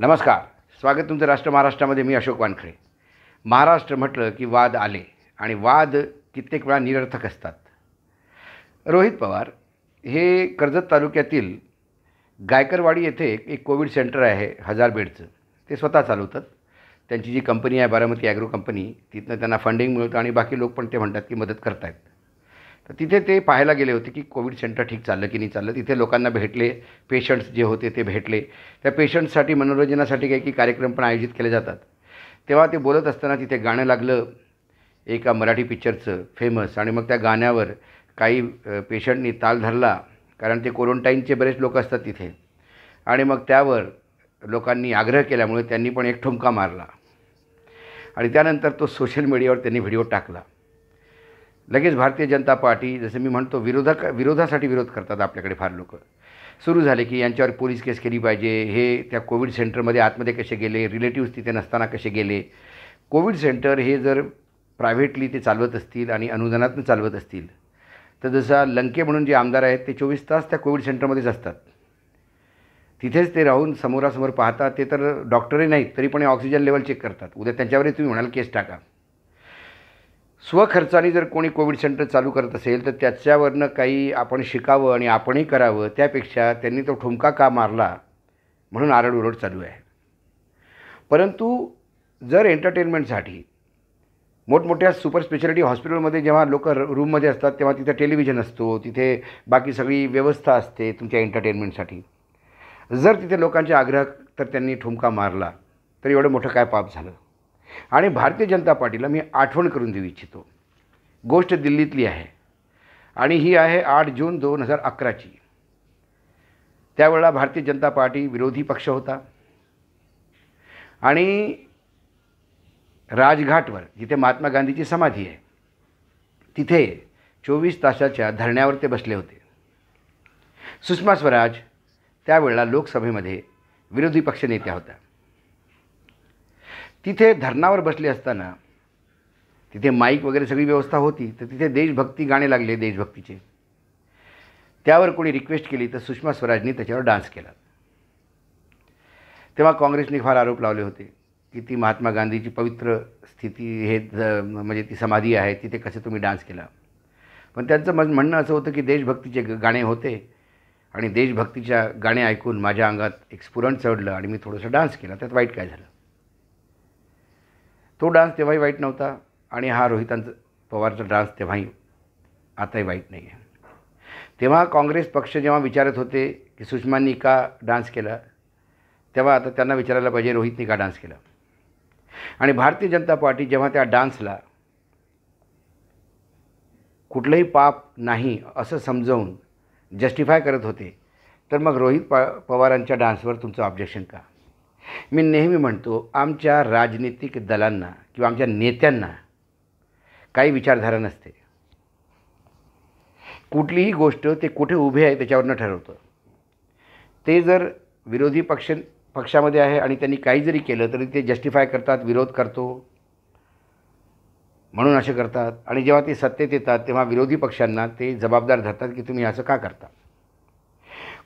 नमस्कार स्वागत तुमचं राष्ट्र महाराष्ट्रामध्ये मी अशोक वानखरे महाराष्ट्र म्हटलं की वाद आले आणि वाद कित्येक वेळा निरर्थक असतात रोहित पवार हे कर्जत तालुक्यातील गायकरवाडी येथे एक कोविड सेंटर आहे हजार बेडचं ते स्वतः चालवतात त्यांची जी कंपनी आहे बारामती ॲग्रो कंपनी तिथनं त्यांना फंडिंग मिळतं आणि बाकी लोक पण ते म्हणतात की मदत करतायत तर तिथे ते पाहायला गेले होते की कोविड सेंटर ठीक चाललं की नाही चाललं तिथे लोकांना भेटले पेशंट्स जे होते ते भेटले त्या पेशंट्ससाठी मनोरंजनासाठी काही काही कार्यक्रम पण आयोजित केले जातात तेव्हा ते बोलत असताना तिथे गाणं लागलं एका मराठी पिक्चरचं फेमस आणि मग त्या गाण्यावर काही पेशंटनी ताल धरला कारण ते क्वारंटाईनचे बरेच लोक असतात तिथे आणि मग त्यावर लोकांनी आग्रह केल्यामुळे त्यांनी पण एक ठुमका मारला आणि त्यानंतर तो सोशल मीडियावर त्यांनी व्हिडिओ टाकला लगेच भारतीय जनता पार्टी जसं मी म्हणतो विरोधक विरोधासाठी विरोध करतात आपल्याकडे फार लोक सुरू झाले की यांच्यावर पोलीस केस केली पाहिजे हे त्या कोविड सेंटरमध्ये आतमध्ये कसे गेले रिलेटिव्स तिथे नसताना कसे गेले कोविड सेंटर हे जर प्रायव्हेटली ते चालवत असतील आणि अनुदानातून चालवत असतील तर जसा लंके म्हणून जे आमदार आहेत ते चोवीस तास त्या कोविड सेंटरमध्येच असतात तिथेच ते राहून समोरासमोर पाहतात ते तर डॉक्टरही नाहीत तरी पण ऑक्सिजन लेवल चेक करतात उद्या त्यांच्यावरही तुम्ही म्हणाल केस टाका स्वखर्चाने जर कोणी कोविड सेंटर चालू करत असेल तर त्याच्यावरनं काही आपण शिकावं आणि आपणही करावं त्यापेक्षा त्यांनी तो ठुमका का मारला म्हणून उरड चालू आहे परंतु जर एंटरटेनमेंटसाठी मोठमोठ्या सुपर स्पेशालिटी हॉस्पिटलमध्ये जेव्हा लोक रूममध्ये असतात तेव्हा तिथे टेलिव्हिजन असतो तिथे बाकी सगळी व्यवस्था असते तुमच्या एंटरटेनमेंटसाठी जर तिथे लोकांचे आग्रह तर त्यांनी ठुमका मारला तर एवढं मोठं काय पाप झालं आणि भारतीय जनता पार्टीला मी आठवण करून देऊ इच्छितो गोष्ट दिल्लीतली आहे आणि ही आहे आठ जून दोन हजार अकराची त्यावेळेला भारतीय जनता पार्टी विरोधी पक्ष होता आणि राजघाटवर जिथे महात्मा गांधीची समाधी आहे तिथे चोवीस तासाच्या धरण्यावर ते बसले होते सुषमा स्वराज त्यावेळेला लोकसभेमध्ये विरोधी पक्षनेत्या होत्या तिथे धरणावर बसले असताना तिथे माईक वगैरे सगळी व्यवस्था होती तर तिथे देशभक्ती गाणे लागले देशभक्तीचे त्यावर कोणी रिक्वेस्ट केली तर सुषमा स्वराजनी त्याच्यावर डान्स केला तेव्हा काँग्रेसने फार आरोप लावले होते की ती महात्मा गांधीची पवित्र स्थिती हे म्हणजे ती समाधी आहे तिथे कसे तुम्ही डान्स केला पण त्यांचं म म्हणणं असं होतं की देशभक्तीचे गाणे होते आणि देशभक्तीच्या गाणे ऐकून माझ्या अंगात एक स्फुरण चढलं आणि मी थोडंसं डान्स केला त्यात वाईट काय झालं तो डान्स तेव्हाही वाईट नव्हता आणि हा रोहितांचा पवारचा डान्स तेव्हाही आताही वाईट नाही आहे तेव्हा काँग्रेस पक्ष जेव्हा विचारत होते की सुषमांनी का डान्स केला तेव्हा आता त्यांना विचारायला पाहिजे रोहितने का डान्स केला आणि भारतीय जनता पार्टी जेव्हा त्या डान्सला कुठलंही पाप नाही असं समजवून जस्टिफाय करत होते तर मग रोहित प पवारांच्या डान्सवर तुमचं ऑब्जेक्शन का मी नेहमी म्हणतो आमच्या राजनीतिक दलांना किंवा आमच्या नेत्यांना काही विचारधारा नसते कुठलीही गोष्ट ते कुठे उभे आहे त्याच्यावरनं ठरवतं ते जर विरोधी पक्ष पक्षामध्ये आहे आणि त्यांनी काही जरी केलं तरी ते जस्टिफाय करतात विरोध करतो म्हणून असे करतात आणि जेव्हा ते सत्तेत येतात तेव्हा विरोधी पक्षांना ते जबाबदार धरतात की तुम्ही असं का करता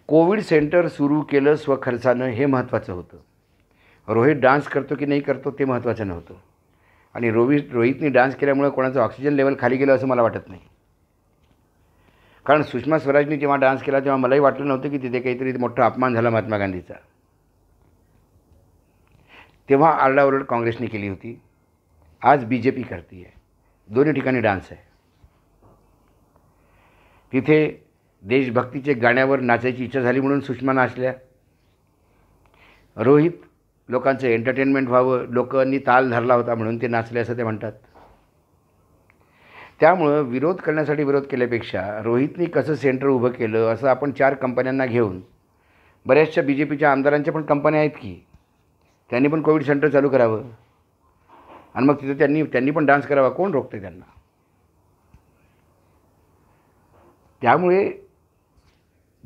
कोविड सेंटर सुरू केलं स्वखर्चानं हे महत्त्वाचं होतं रोहित डान्स करतो की नाही करतो ते महत्त्वाचं नव्हतं आणि रोहित रोहितने डान्स केल्यामुळे कोणाचं ऑक्सिजन लेवल खाली गेलं असं मला वाटत नाही कारण सुषमा स्वराजने जेव्हा डान्स केला तेव्हा मलाही वाटलं नव्हतं की तिथे काहीतरी मोठा अपमान झाला महात्मा गांधीचा तेव्हा आरडाओरड काँग्रेसने केली होती आज बी जे पी करते आहे दोन्ही ठिकाणी डान्स आहे तिथे देशभक्तीचे गाण्यावर नाचायची इच्छा झाली म्हणून सुषमा नाचल्या रोहित लोकांचं एंटरटेनमेंट व्हावं लोकांनी ताल धरला होता म्हणून ते नाचले असं ते म्हणतात त्यामुळं विरोध करण्यासाठी विरोध केल्यापेक्षा रोहितनी कसं सेंटर उभं केलं असं आपण चार कंपन्यांना घेऊन बऱ्याचशा बी जे पीच्या आमदारांच्या पण कंपन्या आहेत की त्यांनी पण कोविड सेंटर चालू करावं आणि मग तिथं त्यांनी त्यांनी पण डान्स करावा कोण रोखते त्यांना त्यामुळे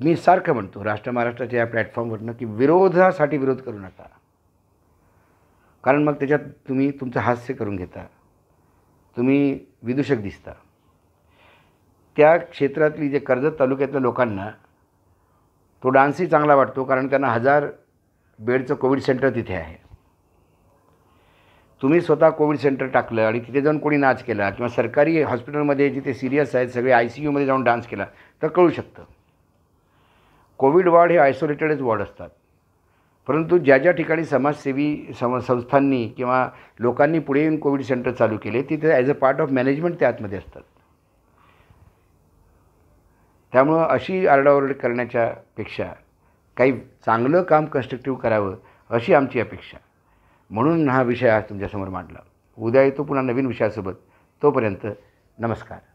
मी सारखं म्हणतो राष्ट्र महाराष्ट्राच्या या प्लॅटफॉर्मवरनं की विरोधासाठी विरोध करू नका कारण मग त्याच्यात तुम्ही तुमचं हास्य करून घेता तुम्ही विदूषक दिसता त्या क्षेत्रातली जे कर्जत तालुक्यातल्या लोकांना तो डान्सही चांगला वाटतो कारण त्यांना हजार बेडचं कोविड सेंटर तिथे आहे तुम्ही स्वतः कोविड सेंटर टाकलं आणि तिथे जाऊन कोणी नाच केला किंवा सरकारी हॉस्पिटलमध्ये जिथे सिरियस आहेत सगळे आय सी यूमध्ये जाऊन डान्स केला तर कळू शकतं कोविड वॉर्ड हे आयसोलेटेडच वॉर्ड असतात परंतु ज्या ज्या ठिकाणी समाजसेवी सम संस्थांनी किंवा लोकांनी पुढे येऊन कोविड सेंटर चालू केले तिथे as a part of management ते आतमध्ये असतात त्यामुळं अशी आरडाओरड करण्याच्या काही चांगलं काम कन्स्ट्रक्टिव्ह करावं अशी आमची अपेक्षा म्हणून हा विषय आज तुमच्यासमोर मांडला उद्या येतो पुन्हा नवीन विषयासोबत तोपर्यंत नमस्कार